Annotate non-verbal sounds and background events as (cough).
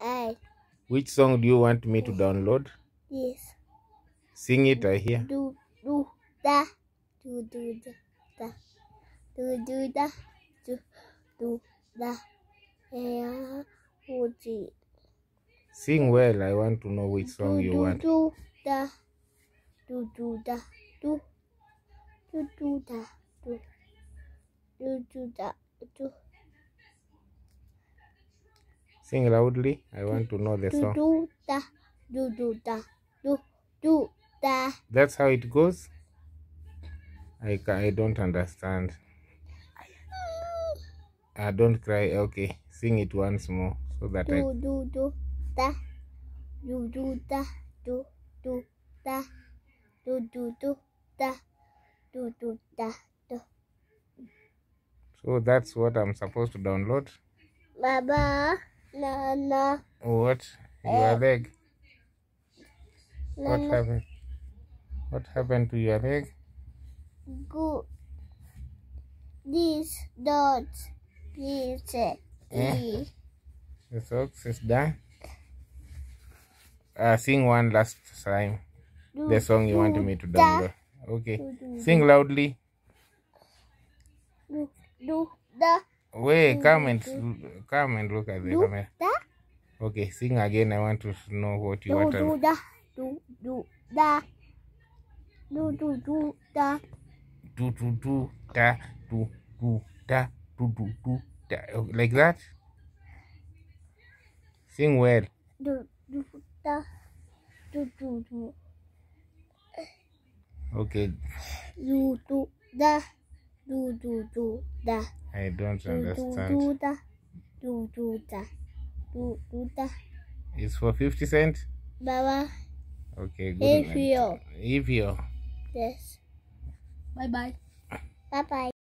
I. Which song do you want me to download? Yes. Sing it, I hear. Do, do, da. Do, do, da. da. Do, do, da. Do, do, da. Yeah, oh, gee. Sing well. I want to know which song do, you do, want. Do, da. Do, do, da. Do, do, do, da. do, do, da. Do. Sing loudly. I want to know the song. Do da, do do da, do do da. That's how it goes. I I don't understand. I don't cry. Okay, sing it once more so that I. Do do da, do do da, do do da, do do do da, do do da. So that's what I'm supposed to download. Baba. No, no. What? Your uh, eh. leg? No, what no. happened? What happened to your leg? Go. This dot. This. Eh? eh? The socks is done. Uh, sing one last time. Do, the song you do, want me to download. Okay. Do, sing loudly. Do, do, da. Wait, come and come and look at the do camera. Da? Okay, sing again. I want to know what you do, want. Do da, do do da, do do do da, do do do da, do do da, do do do da, oh, like that. Sing well. Do do da, do do do. Okay. Do do da, do do do da. I don't understand. Do, do, do, do, do, do, do, do. It's for 50 cent? Baba. Okay, good. If you. If you. Yes. Bye-bye. (coughs) Bye-bye.